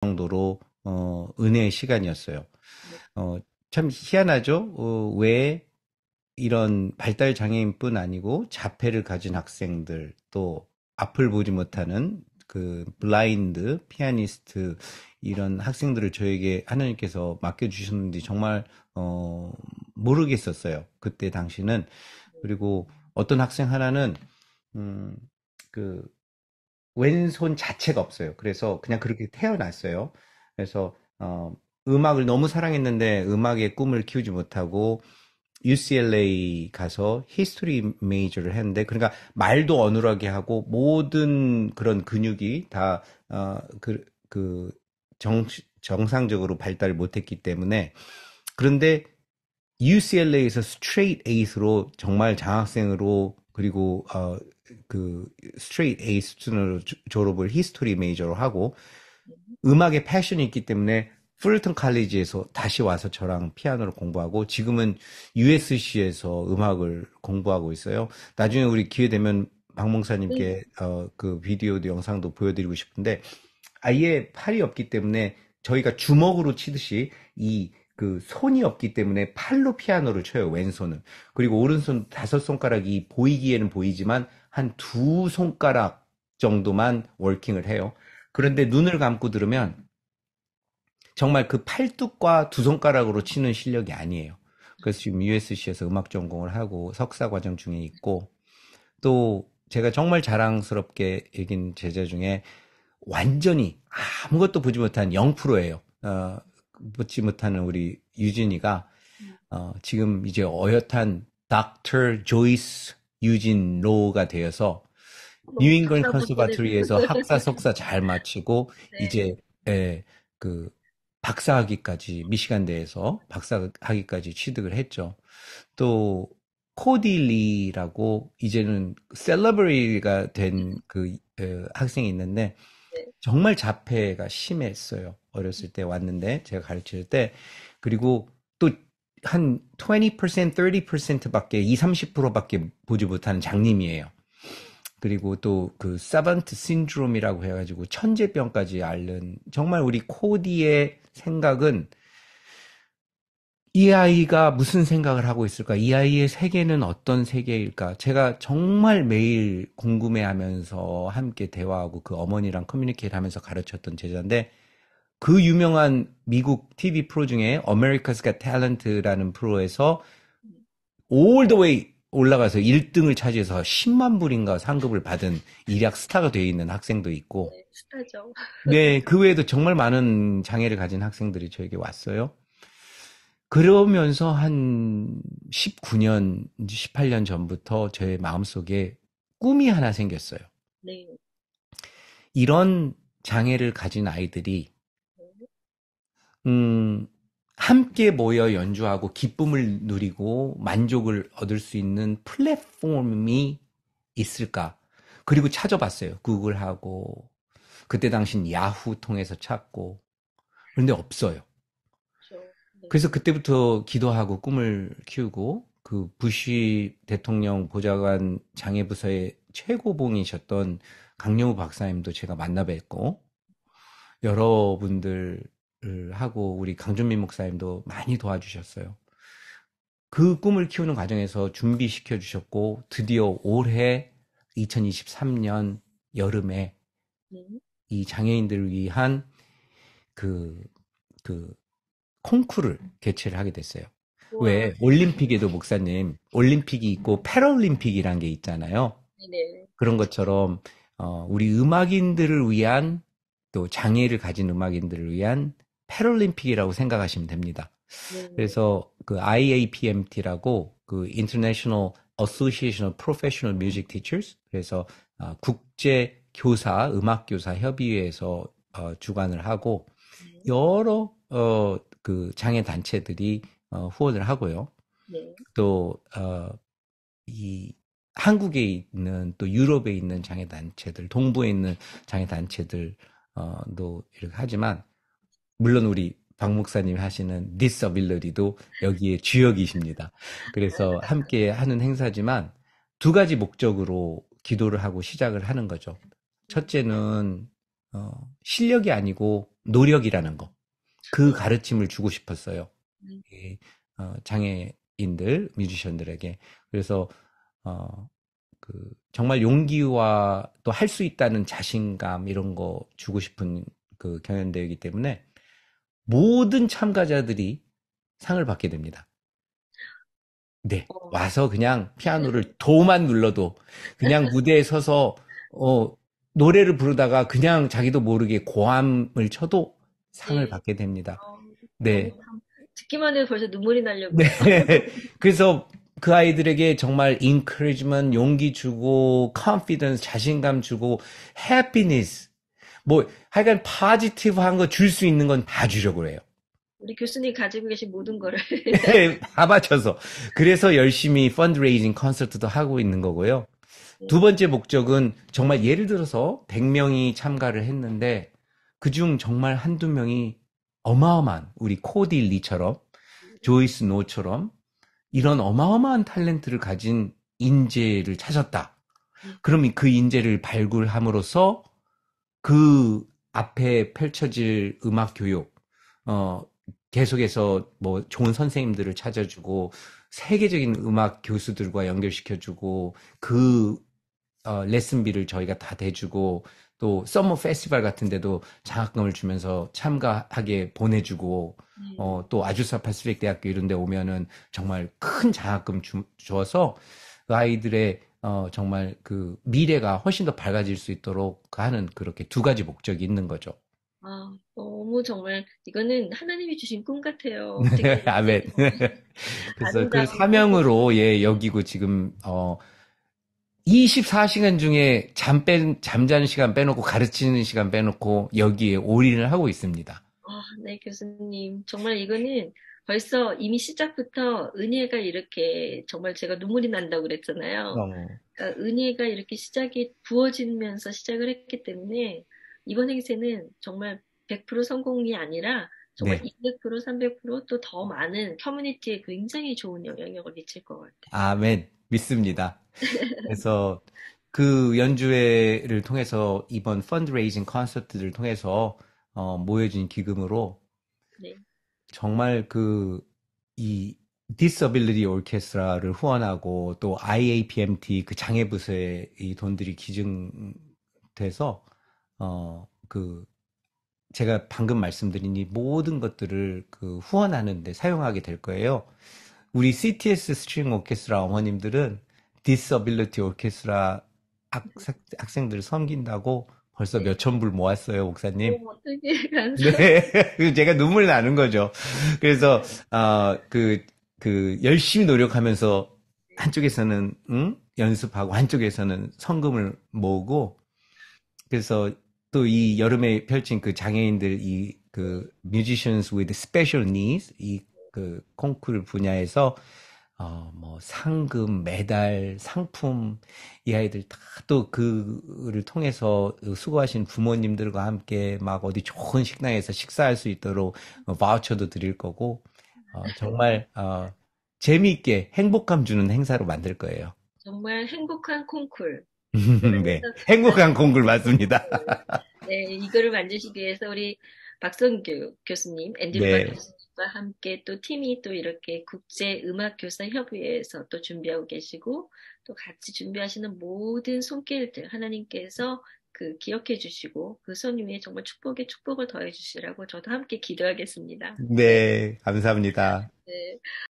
정도로 어, 은혜의 시간이었어요. 어, 참 희한하죠. 어, 왜 이런 발달 장애인뿐 아니고 자폐를 가진 학생들 또 앞을 보지 못하는 그 블라인드 피아니스트 이런 학생들을 저에게 하나님께서 맡겨 주셨는지 정말 어 모르겠었어요. 그때 당시는 그리고 어떤 학생 하나는 음그 왼손 자체가 없어요. 그래서 그냥 그렇게 태어났어요. 그래서 어, 음악을 너무 사랑했는데 음악의 꿈을 키우지 못하고 UCLA 가서 히스토리 메이저를 했는데 그러니까 말도 어눌하게 하고 모든 그런 근육이 다그 어, 그, 그 정, 정상적으로 발달을 못했기 때문에 그런데 UCLA에서 스트레이트 에이스로 정말 장학생으로 그리고 어, 그 스트레이트 A 수준으로 졸업을 히스토리 메이저로 하고 음악에 패션이 있기 때문에 풀턴 칼리지에서 다시 와서 저랑 피아노를 공부하고 지금은 USC에서 음악을 공부하고 있어요. 나중에 우리 기회 되면 박몽사님께 네. 어, 그 비디오도 영상도 보여드리고 싶은데 아예 팔이 없기 때문에 저희가 주먹으로 치듯이 이그 손이 없기 때문에 팔로 피아노를 쳐요 왼손은 그리고 오른손 다섯 손가락이 보이기에는 보이지만 한 두 손가락 정도만 워킹을 해요 그런데 눈을 감고 들으면 정말 그 팔뚝과 두 손가락으로 치는 실력이 아니에요 그래서 지금 USC에서 음악 전공을 하고 석사 과정 중에 있고 또 제가 정말 자랑스럽게 얘긴 제자 중에 완전히 아무것도 보지 못한 0%예요 어, 못지 못하는 우리 유진이가 어, 지금 이제 어엿한 닥터 조이스 유진 로우가 되어서 뉴잉글 어, 컨서바트리에서 학사 석사 잘 마치고 네. 이제 에, 예, 그 박사학위까지 미시간대에서 박사학위까지 취득을 했죠. 또 코디리라고 이제는 셀러브리가 된그 어, 학생이 있는데 네. 정말 자폐가 심했어요. 어렸을 때 왔는데 제가 가르칠 때 그리고 또 한 20%, 30%밖에 2, 0 30%밖에 보지 못하는 장님이에요. 그리고 또 그 사반트 신드롬이라고 해가지고 천재병까지 앓는 정말 우리 코디의 생각은 이 아이가 무슨 생각을 하고 있을까? 이 아이의 세계는 어떤 세계일까? 제가 정말 매일 궁금해하면서 함께 대화하고 그 어머니랑 커뮤니케이트 하면서 가르쳤던 제자인데 그 유명한 미국 TV 프로 중에 America's Got Talent라는 프로에서 all t way 올라가서 1등을 차지해서 10만 불인가 상급을 받은 일약 스타가 되어 있는 학생도 있고. 네, 스타죠. 네, 그 외에도 정말 많은 장애를 가진 학생들이 저에게 왔어요. 그러면서 한 19년, 18년 전부터 저의 마음속에 꿈이 하나 생겼어요. 네. 이런 장애를 가진 아이들이 음, 함께 모여 연주하고 기쁨을 누리고 만족을 얻을 수 있는 플랫폼이 있을까? 그리고 찾아봤어요. 구글하고 그때 당신 야후 통해서 찾고 그런데 없어요. 그렇죠. 네. 그래서 그때부터 기도하고 꿈을 키우고 그 부시 대통령 보좌관 장애 부서의 최고봉이셨던 강영우 박사님도 제가 만나 뵙고 여러분들 하고 우리 강준민 목사님도 많이 도와주셨어요. 그 꿈을 키우는 과정에서 준비시켜 주셨고 드디어 올해 2023년 여름에 네. 이 장애인들을 위한 그, 그, 콩쿠르를 음. 개최를 하게 됐어요. 우와. 왜, 올림픽에도 목사님, 올림픽이 있고 음. 패럴림픽이란 게 있잖아요. 네네. 그런 것처럼, 어, 우리 음악인들을 위한 또 장애를 가진 음악인들을 위한 패럴림픽이라고 생각하시면 됩니다. 네. 그래서 그 IAPMT라고 그 International Association of Professional Music Teachers 그래서 어, 국제 교사 음악 교사 협의회에서 어, 주관을 하고 네. 여러 어, 그 장애 단체들이 어, 후원을 하고요. 네. 또이 어, 한국에 있는 또 유럽에 있는 장애 단체들, 동부에 있는 장애 단체들도 어, 이렇게 하지만 물론 우리 박목사님 하시는 디서빌러리도 여기에 주역이십니다. 그래서 함께 하는 행사지만 두 가지 목적으로 기도를 하고 시작을 하는 거죠. 첫째는 어, 실력이 아니고 노력이라는 거. 그 가르침을 주고 싶었어요. 음. 예, 어, 장애인들, 뮤지션들에게. 그래서 어, 그 정말 용기와 또 할 수 있다는 자신감 이런 거 주고 싶은 그 경연대회이기 때문에 모든 참가자들이 상을 받게 됩니다. 네. 어. 와서 그냥 피아노를 네. 도만 눌러도 그냥 무대에 서서 어, 노래를 부르다가 그냥 자기도 모르게 고함을 쳐도 상을 네. 받게 됩니다. 어, 네. 듣기만 해도 벌써 눈물이 나려고. 네. 그래서 그 아이들에게 정말 encouragement, 용기 주고, confidence, 자신감 주고, happiness, 뭐 하여간 파지티브한 거 줄 수 있는 건 다 주려고 해요. 우리 교수님 가지고 계신 모든 거를 네, 다 바쳐서 그래서 열심히 펀드레이징 콘서트도 하고 있는 거고요. 두 번째 목적은 정말 예를 들어서 100명이 참가를 했는데 그중 정말 한두 명이 어마어마한 우리 코디 리처럼 조이스 노처럼 이런 어마어마한 탤런트를 가진 인재를 찾았다. 그럼 그 인재를 발굴함으로써 그 앞에 펼쳐질 음악 교육, 어, 계속해서 뭐 좋은 선생님들을 찾아주고 세계적인 음악 교수들과 연결시켜주고 그 어, 레슨비를 저희가 다 대주고 또 서머 페스티벌 같은데도 장학금을 주면서 참가하게 보내주고 어, 음. 또 아주사 파시픽 대학교 이런데 오면은 정말 큰 장학금 주, 줘서 그 아이들의 어, 정말 그 미래가 훨씬 더 밝아질 수 있도록 하는 그렇게 두 가지 목적이 있는 거죠. 아, 너무 정말 이거는 하나님이 주신 꿈 같아요. 네, 아멘. 그래서 그 사명으로 예 여기고 지금 어 24시간 중에 잠 뺀, 잠자는 시간 빼놓고 가르치는 시간 빼놓고 여기에 올인을 하고 있습니다. 아, 네, 교수님. 정말 이거는 벌써 이미 시작부터 은혜가 이렇게 정말 제가 눈물이 난다고 그랬잖아요. 어. 그러니까 은혜가 이렇게 시작이 부어지면서 시작을 했기 때문에 이번 행세는 정말 100% 성공이 아니라 정말 네. 200% 300%또 더 많은 커뮤니티에 굉장히 좋은 영향력을 미칠 것 같아요. 아멘 믿습니다. 그래서 그 연주회를 통해서 이번 펀드레이징 콘서트를 통해서 어, 모여진 기금으로 네. 정말 그 이 디서빌리티 오케스트라를 후원하고 또 IAPMT 그 장애 부서의이 돈들이 기증돼서 어 그 제가 방금 말씀드린 이 모든 것들을 그 후원하는데 사용하게 될 거예요. 우리 CTS 스트링 오케스트라 어머님들은 디서빌리티 오케스트라 학생들을 섬긴다고 벌써 네. 몇천 불 모았어요, 목사님. 오, 어떻게 네. 제가 눈물 나는 거죠. 그래서, 아, 어, 그, 그, 열심히 노력하면서 한쪽에서는, 응? 연습하고 한쪽에서는 성금을 모으고, 그래서 또 이 여름에 펼친 그 장애인들 이그 musicians with special needs 이그 콩쿨 분야에서 어, 뭐 상금, 메달, 상품 이 아이들 다 또 그를 통해서 수고하신 부모님들과 함께 막 어디 좋은 식당에서 식사할 수 있도록 바우처도 드릴 거고 어, 네. 정말 어, 재미있게 행복감 주는 행사로 만들 거예요. 정말 행복한 콩쿨. 네, 행복한 콩쿨 맞습니다. 네, 이거를 만드시기 위해서 우리 박성규 교수님, 앤드류 네. 교수님 함께 또 팀이 또 이렇게 국제 음악 교사 협의회에서 또 준비하고 계시고 또 같이 준비하시는 모든 손길들 하나님께서 그 기억해 주시고 그 손님의 정말 축복에 축복을 더해 주시라고 저도 함께 기도하겠습니다. 네, 감사합니다. 네.